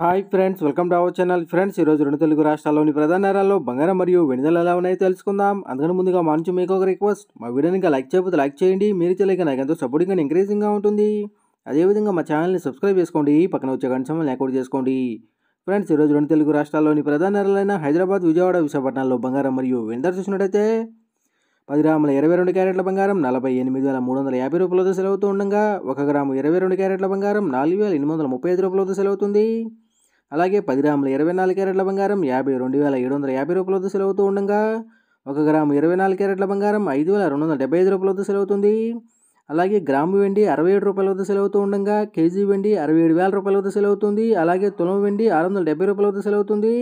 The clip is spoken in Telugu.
hi friends welcome to our channel friends ఈరోజు రెండు తెలుగు రాష్ట్రాల్లోని ప్రధాన నేరాల్లో బంగారం మరియు వెనుదల ఎలా ఉన్నాయో తెలుసుకుందాం అందుకని ముందుగా మా నుంచి మీకు ఒక రిక్వెస్ట్ మా వీడియోని ఇంకా లైక్ చేయకపోతే లైక్ చేయండి మీరు చేయలేక నాకు ఎంతో సపోర్టింగ్గా ఎంకరేజింగ్గా ఉంటుంది అదేవిధంగా మా ఛానల్ని సబ్స్క్రైబ్ చేసుకోండి పక్కన వచ్చే గంట సమయం చేసుకోండి ఫ్రెండ్స్ ఈరోజు రెండు తెలుగు రాష్ట్రాల్లోని ప్రధాన నేరాలైన హైదరాబాద్ విజయవాడ విశాఖపట్నంలో బంగారం మరియు వెనుదల చూసినట్టయితే పది గ్రాముల ఇరవై రెండు క్యారెట్ల బంగారం నలభై ఎనిమిది వేల మూడు వందల యాభై రూపాయలతో సెలవుతూ ఉండగా ఒక గ్రాము ఇరవై రెండు క్యారెట్ల బంగారం నాలుగు వేల ఎనిమిది వందల ముప్పై ఐదు రూపాయలతో సెలవుతుంది అలాగే పది గ్రాముల ఇరవై నాలుగు క్యారెట్ల బంగారం యాభై రెండు వేల ఏడు వందల యాభై రూపాయలతో సెలవుతూ ఉండగా ఒక గ్రాము ఇరవై నాలుగు క్యారెట్ల బంగారం ఐదు వేల రెండు వందల డెబ్బై ఐదు రూపాయలతో సెలవుతుంది అలాగే గ్రాము వెండి అరవై ఏడు రూపాయల వద్ద సెలవుతూ ఉండగా కేజీ వెండి అరవై ఏడు వేల రూపాయల వద్ద సెలవుతుంది అలాగే తులం వెండి ఆరు వందల డెబ్బై రూపాయల వద్ద సెలవుతుంది